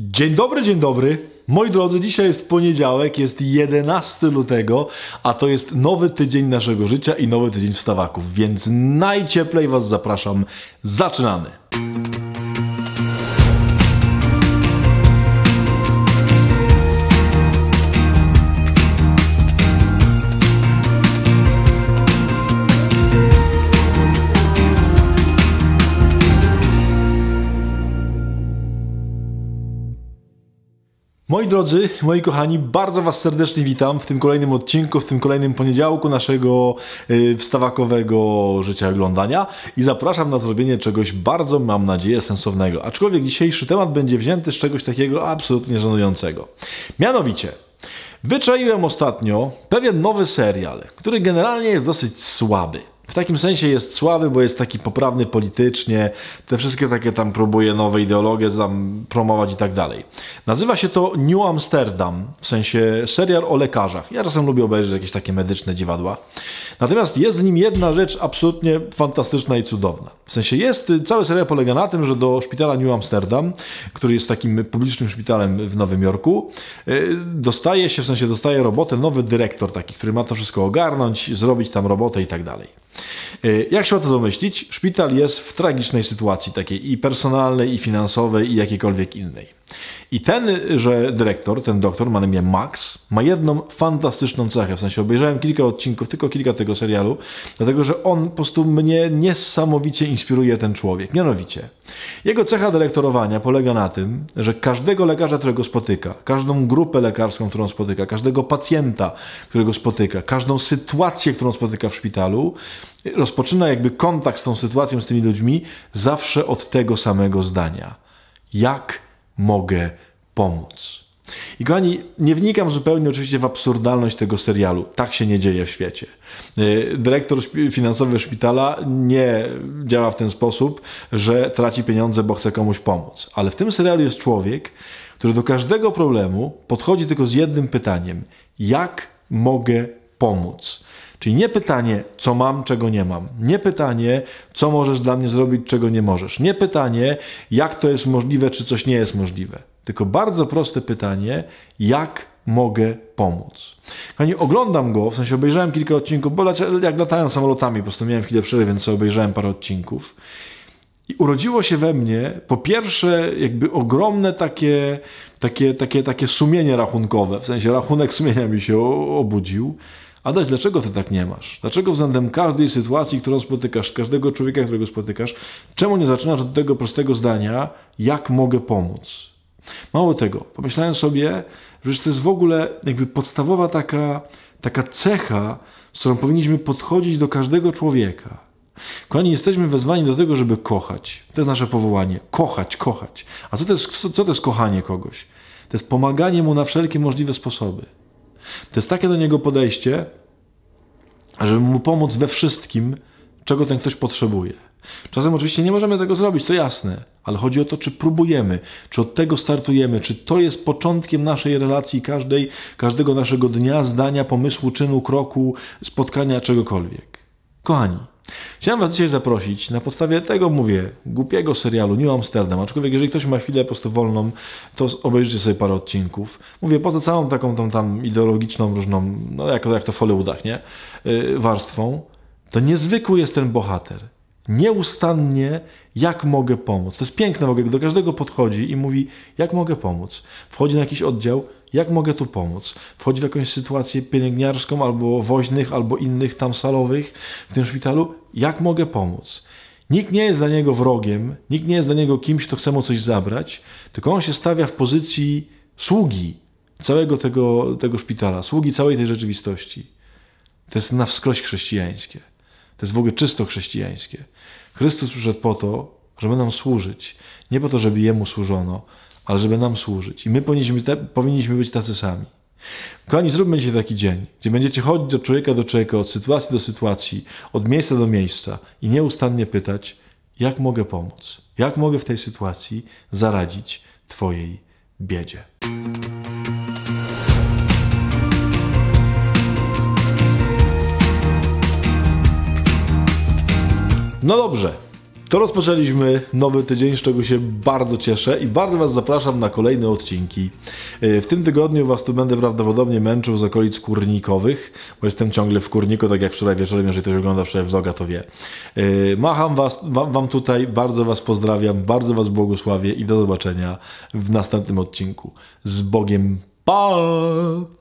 Dzień dobry, dzień dobry. Moi drodzy, dzisiaj jest poniedziałek, jest 11 lutego, a to jest nowy tydzień naszego życia i nowy tydzień wstawaków, więc najcieplej Was zapraszam. Zaczynamy! Moi drodzy, moi kochani, bardzo Was serdecznie witam w tym kolejnym odcinku, w tym kolejnym poniedziałku naszego y, wstawakowego życia oglądania i zapraszam na zrobienie czegoś bardzo, mam nadzieję, sensownego. Aczkolwiek dzisiejszy temat będzie wzięty z czegoś takiego absolutnie żenującego. Mianowicie, wyczaiłem ostatnio pewien nowy serial, który generalnie jest dosyć słaby. W takim sensie jest słaby, bo jest taki poprawny politycznie, te wszystkie takie tam próbuje nowe ideologie tam promować i tak dalej. Nazywa się to New Amsterdam, w sensie serial o lekarzach. Ja czasem lubię obejrzeć jakieś takie medyczne dziwadła. Natomiast jest w nim jedna rzecz absolutnie fantastyczna i cudowna. W sensie jest, y, cały serial polega na tym, że do szpitala New Amsterdam, który jest takim publicznym szpitalem w Nowym Jorku, y, dostaje się, w sensie dostaje robotę nowy dyrektor taki, który ma to wszystko ogarnąć, zrobić tam robotę i tak dalej. E, jak się to domyślić, szpital jest w tragicznej sytuacji takiej i personalnej, i finansowej, i jakiejkolwiek innej. I ten, że dyrektor, ten doktor, ma na imię Max, ma jedną fantastyczną cechę. W sensie obejrzałem kilka odcinków, tylko kilka tego serialu, dlatego że on po prostu mnie niesamowicie inspiruje ten człowiek. Mianowicie, jego cecha dyrektorowania polega na tym, że każdego lekarza, którego spotyka, każdą grupę lekarską, którą spotyka, każdego pacjenta, którego spotyka, każdą sytuację, którą spotyka w szpitalu, rozpoczyna jakby kontakt z tą sytuacją, z tymi ludźmi, zawsze od tego samego zdania. Jak mogę pomóc. I kochani, nie wnikam zupełnie oczywiście w absurdalność tego serialu. Tak się nie dzieje w świecie. E, dyrektor finansowy szpitala nie działa w ten sposób, że traci pieniądze, bo chce komuś pomóc. Ale w tym serialu jest człowiek, który do każdego problemu podchodzi tylko z jednym pytaniem: jak mogę pomóc. Czyli nie pytanie, co mam, czego nie mam. Nie pytanie, co możesz dla mnie zrobić, czego nie możesz. Nie pytanie, jak to jest możliwe, czy coś nie jest możliwe. Tylko bardzo proste pytanie, jak mogę pomóc. Kochani, oglądam go, w sensie obejrzałem kilka odcinków, bo jak latałem samolotami, po prostu miałem chwilę przerwy, więc sobie obejrzałem parę odcinków. I urodziło się we mnie po pierwsze jakby ogromne takie, takie, takie, takie sumienie rachunkowe, w sensie rachunek sumienia mi się obudził. Adaś, dlaczego ty tak nie masz? Dlaczego względem każdej sytuacji, którą spotykasz, każdego człowieka, którego spotykasz, czemu nie zaczynasz od tego prostego zdania, jak mogę pomóc? Mało tego, pomyślałem sobie, że to jest w ogóle jakby podstawowa taka, taka cecha, z którą powinniśmy podchodzić do każdego człowieka. Kochani, jesteśmy wezwani do tego, żeby kochać. To jest nasze powołanie. Kochać, kochać. A co to jest, co to jest kochanie kogoś? To jest pomaganie mu na wszelkie możliwe sposoby. To jest takie do niego podejście, żeby mu pomóc we wszystkim, czego ten ktoś potrzebuje. Czasem oczywiście nie możemy tego zrobić, to jasne, ale chodzi o to, czy próbujemy, czy od tego startujemy, czy to jest początkiem naszej relacji, każdej, każdego naszego dnia, zdania, pomysłu, czynu, kroku, spotkania, czegokolwiek. Kochani, Chciałem Was dzisiaj zaprosić na podstawie tego, mówię, głupiego serialu New Amsterdam, aczkolwiek jeżeli ktoś ma chwilę po prostu wolną, to obejrzyjcie sobie parę odcinków. Mówię, poza całą taką tam, tam ideologiczną, różną, no jak, jak to w Hollywoodach, nie? Yy, warstwą, to niezwykły jest ten bohater. Nieustannie, jak mogę pomóc. To jest piękne, w ogóle, do każdego podchodzi i mówi, jak mogę pomóc. Wchodzi na jakiś oddział, jak mogę tu pomóc? Wchodzi w jakąś sytuację pielęgniarską albo woźnych, albo innych tam salowych w tym szpitalu? Jak mogę pomóc? Nikt nie jest dla niego wrogiem, nikt nie jest dla niego kimś, kto chce mu coś zabrać, tylko on się stawia w pozycji sługi całego tego, tego szpitala, sługi całej tej rzeczywistości. To jest na wskroś chrześcijańskie. To jest w ogóle czysto chrześcijańskie. Chrystus przyszedł po to, żeby nam służyć. Nie po to, żeby Jemu służono, ale żeby nam służyć. I my powinniśmy, te, powinniśmy być tacy sami. Kochani, zróbmy dzisiaj taki dzień, gdzie będziecie chodzić od człowieka do człowieka, od sytuacji do sytuacji, od miejsca do miejsca i nieustannie pytać, jak mogę pomóc, jak mogę w tej sytuacji zaradzić Twojej biedzie. No dobrze. To rozpoczęliśmy nowy tydzień, z czego się bardzo cieszę i bardzo Was zapraszam na kolejne odcinki. E, w tym tygodniu Was tu będę prawdopodobnie męczył z okolic kurnikowych, bo jestem ciągle w kurniku, tak jak wczoraj wieczorem, jeżeli ktoś ogląda wczoraj vloga, to wie. E, macham was, wam, wam tutaj, bardzo Was pozdrawiam, bardzo Was błogosławię i do zobaczenia w następnym odcinku. Z Bogiem, pa!